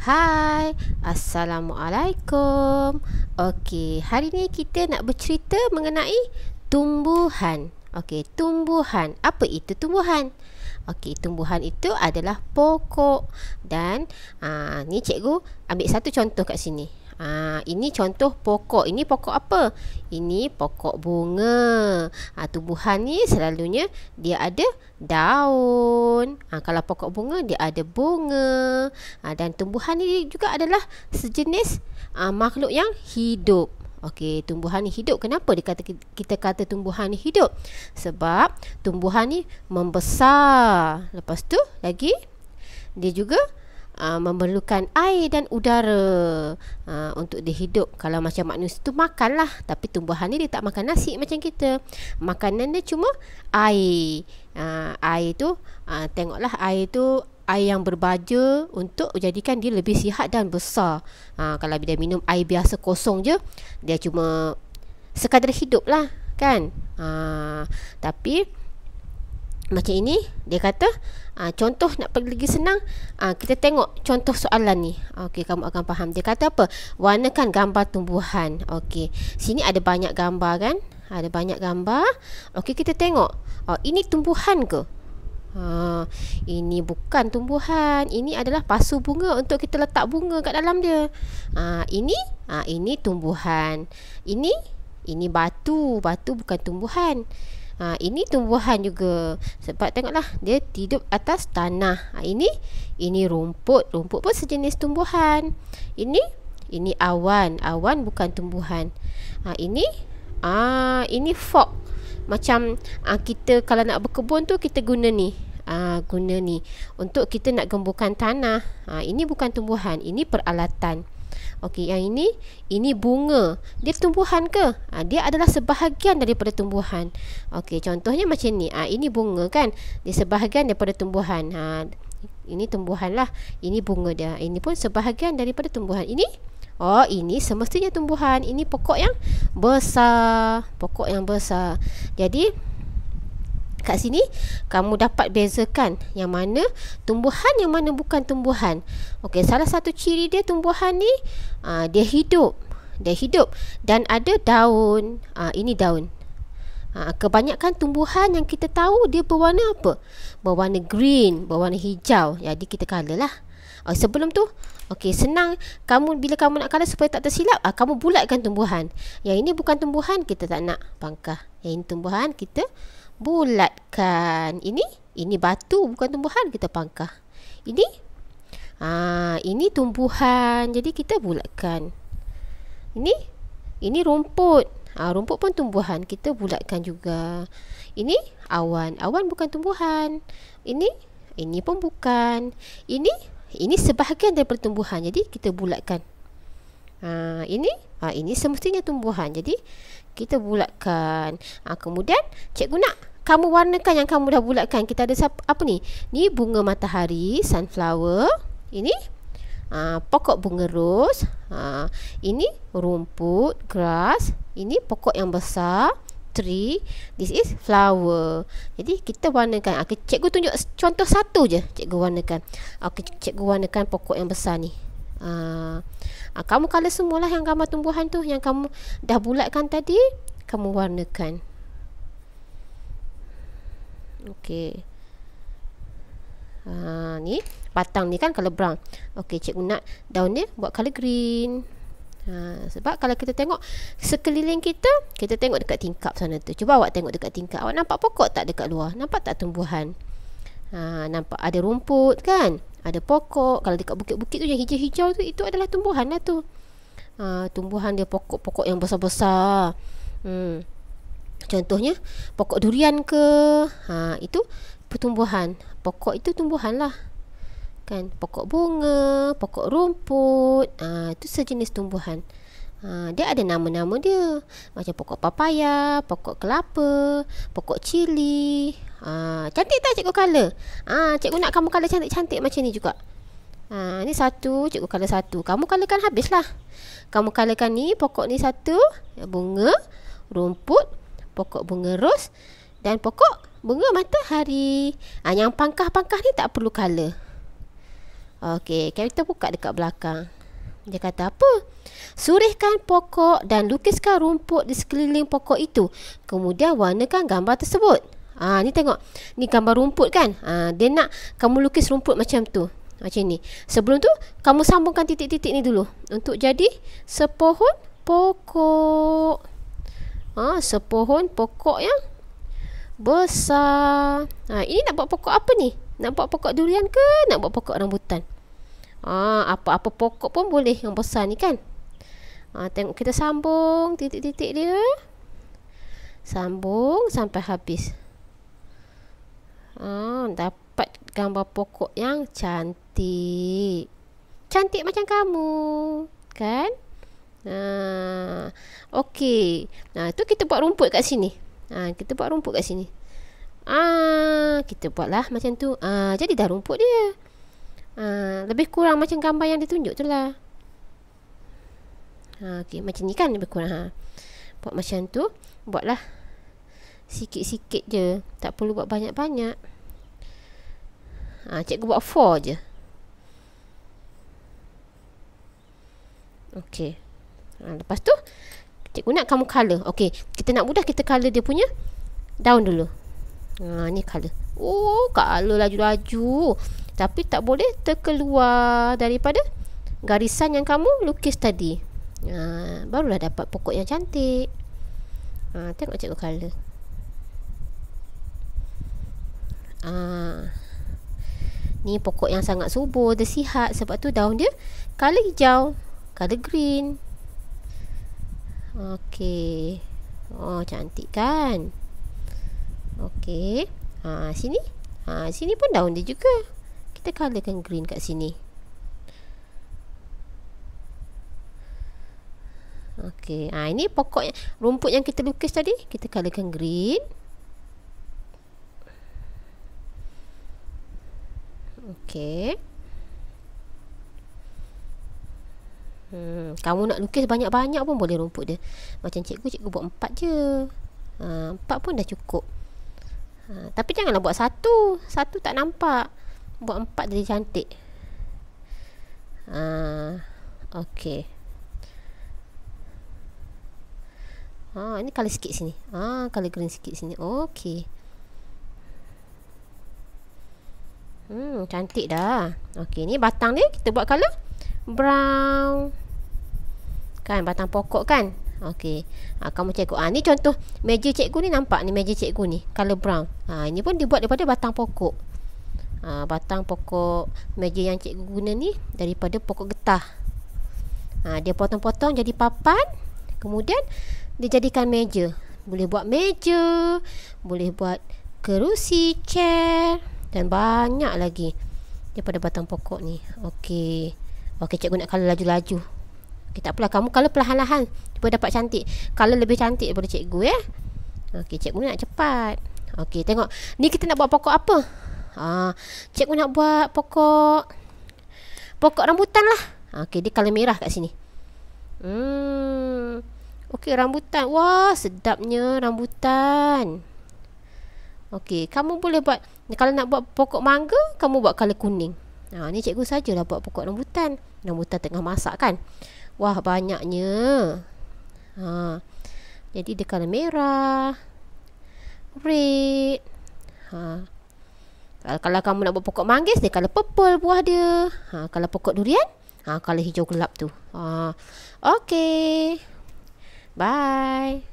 Hai, Assalamualaikum Okey, hari ni kita nak bercerita mengenai tumbuhan Okey, tumbuhan, apa itu tumbuhan? Okey, tumbuhan itu adalah pokok Dan aa, ah, ni cikgu ambil satu contoh kat sini Ha, ini contoh pokok. Ini pokok apa? Ini pokok bunga. Ha, tubuhan ni selalunya dia ada daun. Ha, kalau pokok bunga, dia ada bunga. Ha, dan tumbuhan ni juga adalah sejenis ha, makhluk yang hidup. Okey, tumbuhan ni hidup. Kenapa dia kata, kita kata tumbuhan ni hidup? Sebab tumbuhan ni membesar. Lepas tu lagi, dia juga Ah, memerlukan air dan udara aa, ah, untuk dihidup. Kalau macam manusia tu makanlah, tapi tumbuhan ni dia tak makan nasi macam kita. Makanan dia cuma air. Aa, ah, air tu aa, tengoklah air tu air yang berbaju untuk jadikan dia lebih sihat dan besar. Ha, kalau dia minum air biasa kosong je, dia cuma sekadar hidup lah kan. Ha, tapi macam ini dia kata ha, contoh nak pergi lagi senang ha, kita tengok contoh soalan ni okey kamu akan faham dia kata apa warnakan gambar tumbuhan okey sini ada banyak gambar kan ada banyak gambar okey kita tengok oh ini tumbuhan ke ha ini bukan tumbuhan ini adalah pasu bunga untuk kita letak bunga kat dalam dia ha ini ha, ini tumbuhan ini ini batu batu bukan tumbuhan ha, ini tumbuhan juga sebab tengoklah dia hidup atas tanah ha, ini ini rumput rumput pun sejenis tumbuhan ini ini awan awan bukan tumbuhan ha, ini ah ha, ini fog macam ha, kita kalau nak berkebun tu kita guna ni Aa, ha, guna ni untuk kita nak gemburkan tanah. Ha, ini bukan tumbuhan, ini peralatan. Okey, yang ini, ini bunga. Dia tumbuhan ke? Ha, dia adalah sebahagian daripada tumbuhan. Okey, contohnya macam ni. Ha, ini bunga kan? Dia sebahagian daripada tumbuhan. Ha, ini tumbuhan lah. Ini bunga dia. Ini pun sebahagian daripada tumbuhan. Ini? Oh, ini semestinya tumbuhan. Ini pokok yang besar. Pokok yang besar. Jadi, kat sini kamu dapat bezakan yang mana tumbuhan yang mana bukan tumbuhan. Okey, salah satu ciri dia tumbuhan ni aa, ah, dia hidup. Dia hidup dan ada daun. Aa, ah, ini daun. Aa, ah, kebanyakan tumbuhan yang kita tahu dia berwarna apa? Berwarna green, berwarna hijau. Jadi kita kalah Uh, sebelum tu, okey senang kamu bila kamu nak kalah supaya tak tersilap, uh, kamu bulatkan tumbuhan. Yang ini bukan tumbuhan, kita tak nak pangkah. Yang ini tumbuhan, kita bulatkan. Ini, ini batu bukan tumbuhan, kita pangkah. Ini, ah uh, ini tumbuhan, jadi kita bulatkan. Ini, ini rumput. Uh, rumput pun tumbuhan, kita bulatkan juga. Ini awan, awan bukan tumbuhan. Ini, ini pun bukan. Ini ini sebahagian dari pertumbuhan jadi kita bulatkan ha, ini ha, ini semestinya tumbuhan jadi kita bulatkan ha, kemudian cikgu nak kamu warnakan yang kamu dah bulatkan kita ada apa ni ni bunga matahari sunflower ini ha, pokok bunga ros ha, ini rumput grass ini pokok yang besar tree this is flower jadi kita warnakan Okay, cikgu tunjuk contoh satu je cikgu warnakan Okay, cikgu warnakan pokok yang besar ni uh, kamu color semualah yang gambar tumbuhan tu yang kamu dah bulatkan tadi kamu warnakan okey uh, ni batang ni kan color brown okey cikgu nak daun dia buat color green Ha, sebab kalau kita tengok sekeliling kita, kita tengok dekat tingkap sana tu. Cuba awak tengok dekat tingkap. Awak nampak pokok tak dekat luar? Nampak tak tumbuhan? Ha, nampak ada rumput kan? Ada pokok. Kalau dekat bukit-bukit tu yang hijau-hijau tu, itu adalah tumbuhan lah tu. Ha, tumbuhan dia pokok-pokok yang besar-besar. Hmm. Contohnya, pokok durian ke? Ha, itu pertumbuhan. Pokok itu tumbuhan lah kan pokok bunga pokok rumput ah ha, itu sejenis tumbuhan ha, dia ada nama-nama dia macam pokok papaya pokok kelapa pokok cili ha, cantik tak cikgu color ah ha, cikgu nak kamu color cantik-cantik macam ni juga Ah ha, ni satu, cikgu kala satu. Kamu kalakan habislah. Kamu kan ni pokok ni satu, bunga, rumput, pokok bunga ros dan pokok bunga matahari. Ah yang pangkah-pangkah ni tak perlu kala. Okey, karakter buka dekat belakang. Dia kata apa? Surihkan pokok dan lukiskan rumput di sekeliling pokok itu. Kemudian warnakan gambar tersebut. Ah, ha, ni tengok. Ni gambar rumput kan? Ah, ha, dia nak kamu lukis rumput macam tu. Macam ni. Sebelum tu, kamu sambungkan titik-titik ni dulu untuk jadi sepohon pokok. Ah, ha, sepohon pokok yang besar. Ah, ha, ini nak buat pokok apa ni? Nak buat pokok durian ke nak buat pokok rambutan? Ah, apa-apa pokok pun boleh yang besar ni kan? Ah, tengok kita sambung titik-titik dia. Sambung sampai habis. Ah, dapat gambar pokok yang cantik. Cantik macam kamu, kan? Nah, okey. Nah, tu kita buat rumput kat sini. Ah, kita buat rumput kat sini. Ah, kita buatlah macam tu. Ah, jadi dah rumput dia. Ah, lebih kurang macam gambar yang ditunjuk tu lah. Ah, okay, macam ni kan lebih kurang. Ha. Buat macam tu. Buatlah. Sikit-sikit je. Tak perlu buat banyak-banyak. Ah, cikgu buat 4 je. Okay. Ha, ah, lepas tu, cikgu nak kamu colour. Okay, kita nak mudah kita colour dia punya daun dulu. Ha, ni color. Oh, color laju-laju. Tapi tak boleh terkeluar daripada garisan yang kamu lukis tadi. Ha, barulah dapat pokok yang cantik. Ha, tengok cikgu color. Ha, ni pokok yang sangat subur, dia sihat. Sebab tu daun dia color hijau, color green. Okey. Oh, cantik kan? Okey. Ha sini. Ha sini pun daun dia juga. Kita colorkan green kat sini. Okey. Ha ini pokok rumput yang kita lukis tadi, kita colorkan green. Okey. Hmm, kamu nak lukis banyak-banyak pun boleh rumput dia. Macam cikgu, cikgu buat empat je. Ha, empat pun dah cukup ha, Tapi janganlah buat satu Satu tak nampak Buat empat jadi cantik ha, Okay ha, Ini colour sikit sini ha, Colour green sikit sini Okay Hmm, cantik dah. Okey, ni batang ni kita buat color brown. Kan batang pokok kan? Okey. Ha, kamu cikgu. Ha, ni contoh meja cikgu ni nampak ni meja cikgu ni. Color brown. Ha, ini pun dibuat daripada batang pokok. Ha, batang pokok meja yang cikgu guna ni daripada pokok getah. Ha, dia potong-potong jadi papan. Kemudian dijadikan meja. Boleh buat meja. Boleh buat kerusi, chair. Dan banyak lagi daripada batang pokok ni. Okey. Okey cikgu nak kalau laju-laju. Okey, tak apalah. Kamu kalau perlahan-lahan, cuba dapat cantik. Kalau lebih cantik daripada cikgu, ya. Eh? Okey, cikgu nak cepat. Okey, tengok. Ni kita nak buat pokok apa? Ha, cikgu nak buat pokok... Pokok rambutan lah. Okey, dia kalau merah kat sini. Hmm. Okey, rambutan. Wah, sedapnya rambutan. Okey, kamu boleh buat... Kalau nak buat pokok mangga, kamu buat colour kuning. Ha, ni cikgu sajalah buat pokok rambutan. Rambutan tengah masak kan? Wah banyaknya ha. Jadi dia colour merah Red ha. kalau, kalau kamu nak buat pokok manggis Dia kalau purple buah dia ha. Kalau pokok durian ha. Colour hijau gelap tu ha. Okay Bye